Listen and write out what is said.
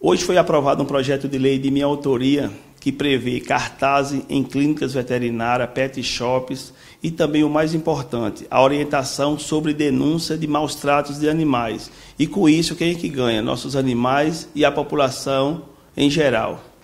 Hoje foi aprovado um projeto de lei de minha autoria que prevê cartazes em clínicas veterinárias, pet shops e também o mais importante, a orientação sobre denúncia de maus tratos de animais. E com isso, quem é que ganha? Nossos animais e a população em geral.